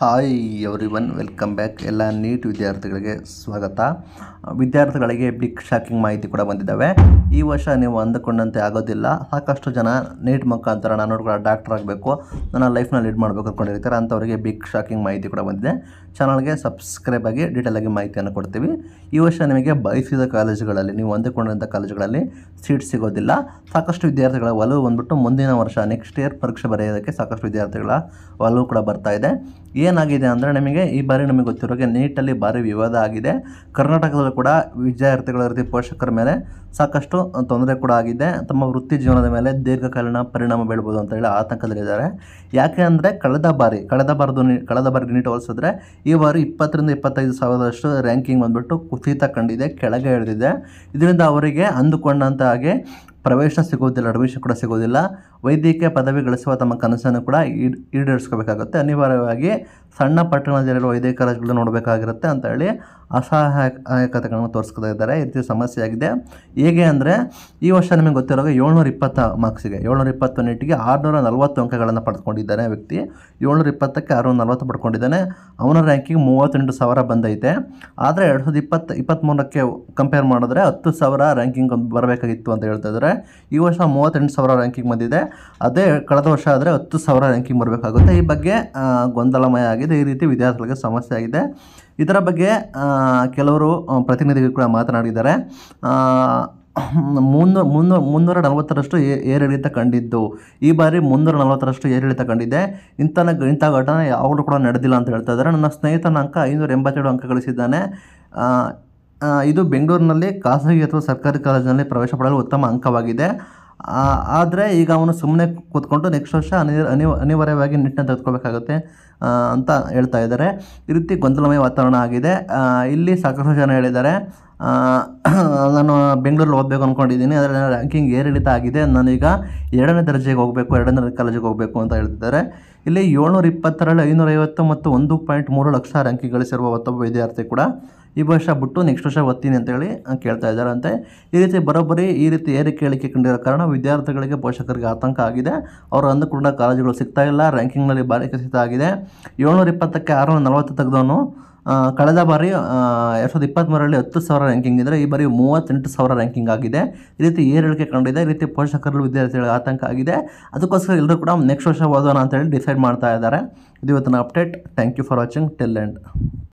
hi everyone welcome back ಎಲ್ಲ NEET ವಿದ್ಯಾರ್ಥಿಗಳಿಗೆ ಸ್ವಾಗತ ವಿದ್ಯಾರ್ಥಿಗಳಿಗೆ ಬಿಗ್ ಶಾಕಿಂಗ್ ಮಾಹಿತಿ ಕೂಡ ಬಂದಿದ್ದಾವೆ ಈ ವರ್ಷ ನೀವು ಅಂದುಕೊಂಡಂತೆ ಆಗೋದಿಲ್ಲ ಸಾಕಷ್ಟು ಜನ ನೀಟ್ ಮುಖಾಂತರ ನಾನು ಕೂಡ ಡಾಕ್ಟರ್ ಆಗಬೇಕು ನನ್ನ ಲೈಫ್ನ ಲೀಡ್ ಮಾಡಬೇಕು ಅಂದ್ಕೊಂಡಿರ್ತಾರೆ ಅಂಥವರಿಗೆ ಬಿಗ್ ಶಾಕಿಂಗ್ ಮಾಹಿತಿ ಕೂಡ ಬಂದಿದೆ ಚಾನಲ್ಗೆ ಸಬ್ಸ್ಕ್ರೈಬ್ ಆಗಿ ಡೀಟೇಲಾಗಿ ಮಾಹಿತಿಯನ್ನು ಕೊಡ್ತೀವಿ ಈ ವರ್ಷ ನಿಮಗೆ ಬಯಸಿದ ಕಾಲೇಜುಗಳಲ್ಲಿ ನೀವು ಹೊಂದಿಕೊಂಡಂಥ ಕಾಲೇಜುಗಳಲ್ಲಿ ಸೀಟ್ ಸಿಗೋದಿಲ್ಲ ಸಾಕಷ್ಟು ವಿದ್ಯಾರ್ಥಿಗಳ ಒಲವು ಬಂದ್ಬಿಟ್ಟು ಮುಂದಿನ ವರ್ಷ ನೆಕ್ಸ್ಟ್ ಇಯರ್ ಪರೀಕ್ಷೆ ಬರೆಯೋದಕ್ಕೆ ಸಾಕಷ್ಟು ವಿದ್ಯಾರ್ಥಿಗಳ ಒಲವು ಕೂಡ ಬರ್ತಾ ಇದೆ ಏನಾಗಿದೆ ಅಂದರೆ ನಿಮಗೆ ಈ ಬಾರಿ ನಮಗೆ ಗೊತ್ತಿರೋಗೆ ನೀಟಲ್ಲಿ ಭಾರಿ ವಿವಾದ ಆಗಿದೆ ಕರ್ನಾಟಕದಲ್ಲೂ ಕೂಡ ವಿದ್ಯಾರ್ಥಿಗಳ ರೀತಿ ಪೋಷಕರ ಮೇಲೆ ಸಾಕಷ್ಟು ತೊಂದರೆ ಕೂಡ ಆಗಿದೆ ತಮ್ಮ ವೃತ್ತಿ ಜೀವನದ ಮೇಲೆ ದೀರ್ಘಕಾಲೀನ ಪರಿಣಾಮ ಬೀಳ್ಬೋದು ಅಂತ ಹೇಳಿ ಆತಂಕದಲ್ಲಿದ್ದಾರೆ ಯಾಕೆ ಅಂದರೆ ಕಳೆದ ಬಾರಿ ಕಳೆದ ಬಾರದು ಕಳೆದ ಬಾರಿ ನೀಟ್ ಹೋಲಿಸಿದ್ರೆ ಈ ಬಾರಿ ಇಪ್ಪತ್ತರಿಂದ ಇಪ್ಪತ್ತೈದು ಸಾವಿರದಷ್ಟು ರ್ಯಾಂಕಿಂಗ್ ಬಂದುಬಿಟ್ಟು ಕುಸಿತ ಕಂಡಿದೆ ಕೆಳಗೆ ಇಳಿದಿದೆ ಇದರಿಂದ ಅವರಿಗೆ ಅಂದುಕೊಂಡಂತ ಹಾಗೆ ಪ್ರವೇಶ ಸಿಗೋದಿಲ್ಲ ಅಡ್ಮಿಷನ್ ಕೂಡ ಸಿಗೋದಿಲ್ಲ ವೈದ್ಯಕೀಯ ಪದವಿ ಗಳಿಸುವ ತಮ್ಮ ಕನಸನ್ನು ಕೂಡ ಈಡೇರಿಸ್ಕೋಬೇಕಾಗುತ್ತೆ ಅನಿವಾರ್ಯವಾಗಿ ಸಣ್ಣ ಪಟ್ಟಣದಲ್ಲಿರುವ ವೈದ್ಯಕೀಯ ಕಾಲೇಜುಗಳು ನೋಡಬೇಕಾಗಿರುತ್ತೆ ಅಂತ ಹೇಳಿ ಅಸಹಾಯಕತೆಗಳನ್ನು ತೋರಿಸ್ಕೊತಾ ಇದ್ದಾರೆ ಇದು ಸಮಸ್ಯೆ ಆಗಿದೆ ಹೇಗೆ ಅಂದರೆ ಈ ವರ್ಷ ನಿಮಗೆ ಗೊತ್ತಿರೋ ಏಳ್ನೂರ ಇಪ್ಪತ್ತು ಮಾರ್ಕ್ಸಿಗೆ ಏಳ್ನೂರ ಇಪ್ಪತ್ತು ನೀಟಿಗೆ ಆರುನೂರ ನಲವತ್ತು ಅಂಕಗಳನ್ನು ಪಡ್ಕೊಂಡಿದ್ದಾನೆ ವ್ಯಕ್ತಿ ಏಳ್ನೂರ ಇಪ್ಪತ್ತಕ್ಕೆ ಆರುನೂರ ನಲವತ್ತು ಪಡ್ಕೊಂಡಿದ್ದಾನೆ ಅವನ ರ್ಯಾಂಕಿಂಗ್ ಮೂವತ್ತೆಂಟು ಸಾವಿರ ಬಂದೈತೆ ಆದರೆ ಎರಡು ಸಾವಿರದ ಇಪ್ಪತ್ತು ಇಪ್ಪತ್ತ್ಮೂರಕ್ಕೆ ಕಂಪೇರ್ ಮಾಡಿದ್ರೆ ಹತ್ತು ಸಾವಿರ ರ್ಯಾಂಕಿಂಗ್ ಬರಬೇಕಾಗಿತ್ತು ಅಂತ ಹೇಳ್ತಾ ಇದ್ದಾರೆ ಈ ವರ್ಷ ಮೂವತ್ತೆಂಟು ಸಾವಿರ ರ್ಯಾಂಕಿಂಗ್ ಬಂದಿದೆ ಅದೇ ಕಳೆದ ವರ್ಷ ಆದರೆ ಹತ್ತು ಸಾವಿರ ರ್ಯಾಂಕಿಂಗ್ ಬರಬೇಕಾಗುತ್ತೆ ಈ ಬಗ್ಗೆ ಗೊಂದಲಮಯ ಆಗಿದೆ ಆಗಿದೆ ಈ ರೀತಿ ವಿದ್ಯಾರ್ಥಿಗಳಿಗೆ ಸಮಸ್ಯೆ ಆಗಿದೆ ಇದರ ಬಗ್ಗೆ ಕೆಲವರು ಪ್ರತಿನಿಧಿಗಳು ಕೂಡ ಮಾತನಾಡಿದ್ದಾರೆ ಮುನ್ನೂರು ಮುನ್ನೂರು ಮುನ್ನೂರ ನಲವತ್ತರಷ್ಟು ಏರಿಳಿತ ಕಂಡಿದ್ದು ಈ ಬಾರಿ ಮುನ್ನೂರ ನಲವತ್ತರಷ್ಟು ಏರಿಳಿತ ಕಂಡಿದೆ ಇಂಥ ಇಂಥ ಘಟನೆ ಯಾವಾಗಲೂ ಕೂಡ ನಡೆದಿಲ್ಲ ಅಂತ ಹೇಳ್ತಾ ಇದ್ದಾರೆ ನನ್ನ ಸ್ನೇಹಿತನ ಅಂಕ ಐನೂರ ಎಂಬತ್ತೆರಡು ಅಂಕ ಗಳಿಸಿದ್ದಾನೆ ಇದು ಬೆಂಗಳೂರಿನಲ್ಲಿ ಖಾಸಗಿ ಅಥವಾ ಸರ್ಕಾರಿ ಕಾಲೇಜಿನಲ್ಲಿ ಪ್ರವೇಶ ಪಡೆಯಲು ಉತ್ತಮ ಅಂಕವಾಗಿದೆ ಆದರೆ ಈಗ ಅವನು ಸುಮ್ಮನೆ ಕೂತ್ಕೊಂಡು ನೆಕ್ಸ್ಟ್ ವರ್ಷ ಅನಿ ಅನಿವಾರ್ಯವಾಗಿ ನಿಟ್ಟನ್ನು ತೆಗೆದುಕೊಳ್ಬೇಕಾಗುತ್ತೆ ಅಂತ ಹೇಳ್ತಾ ಇದ್ದಾರೆ ಈ ರೀತಿ ಗೊಂದಲಮಯ ವಾತಾವರಣ ಆಗಿದೆ ಇಲ್ಲಿ ಸಾಕಷ್ಟು ಜನ ಹೇಳಿದ್ದಾರೆ ನಾನು ಬೆಂಗಳೂರಲ್ಲಿ ಹೋಗ್ಬೇಕು ಅಂದ್ಕೊಂಡಿದ್ದೀನಿ ಆದರೆ ರ್ಯಾಂಕಿಂಗ್ ಏರಿಳಿತ ಆಗಿದೆ ನಾನೀಗ ಎರಡನೇ ದರ್ಜೆಗೆ ಹೋಗಬೇಕು ಎರಡನೇ ಕಾಲೇಜಿಗೆ ಹೋಗಬೇಕು ಅಂತ ಹೇಳ್ತಿದ್ದಾರೆ ಇಲ್ಲಿ ಏಳ್ನೂರ ಇಪ್ಪತ್ತರಲ್ಲಿ ಐವತ್ತು ಮತ್ತು ಒಂದು ಪಾಯಿಂಟ್ ಮೂರು ಲಕ್ಷ ರ್ಯಾಂಕ್ ಗಳಿಸಿರುವ ಒತ್ತೊಬ್ಬ ವಿದ್ಯಾರ್ಥಿ ಕೂಡ ಈ ವರ್ಷ ಬಿಟ್ಟು ನೆಕ್ಸ್ಟ್ ವರ್ಷ ಓದ್ತೀನಿ ಅಂತೇಳಿ ಕೇಳ್ತಾ ಇದ್ದಾರಂತೆ ಈ ರೀತಿ ಬರೋಬ್ಬರಿ ಈ ರೀತಿ ಏರಿಕೆ ಹೇಳಿಕೆ ಕಂಡಿರೋ ಕಾರಣ ವಿದ್ಯಾರ್ಥಿಗಳಿಗೆ ಪೋಷಕರಿಗೆ ಆತಂಕ ಆಗಿದೆ ಅವರು ಅಂದುಕೊಂಡ ಕಾಲೇಜುಗಳು ಸಿಗ್ತಾ ಇಲ್ಲ ರ್ಯಾಂಕಿಂಗ್ನಲ್ಲಿ ಭಾರಿ ಕಸಿತ ಆಗಿದೆ ಏಳ್ನೂರ ಇಪ್ಪತ್ತಕ್ಕೆ ಆರುನೂರ ನಲವತ್ತು ತೆಗೆದವನು ಕಳೆದ ಬಾರಿ ಎರಡು ಸಾವಿರದ ಇಪ್ಪತ್ತ್ಮೂರರಲ್ಲಿ ಹತ್ತು ಸಾವಿರ ರ್ಯಾಂಕಿಂಗ್ ಇದ್ದರೆ ಈ ಬಾರಿ ಮೂವತ್ತೆಂಟು ಸಾವಿರ ರ್ಯಾಂಕಿಂಗ್ ಆಗಿದೆ ಈ ರೀತಿ ಏರಿಳಿಕೆ ಕಂಡಿದೆ ಈ ರೀತಿ ಪೋಷಕರು ವಿದ್ಯಾರ್ಥಿಗಳಿಗೆ ಆತಂಕ ಆಗಿದೆ ಅದಕ್ಕೋಸ್ಕರ ಎಲ್ಲರೂ ಕೂಡ ನೆಕ್ಸ್ಟ್ ವರ್ಷ ಓದೋಣ ಅಂತೇಳಿ ಡಿಸೈಡ್ ಮಾಡ್ತಾ ಇದ್ದಾರೆ ಇದು ಇವತ್ತಿನ update thank you for watching till end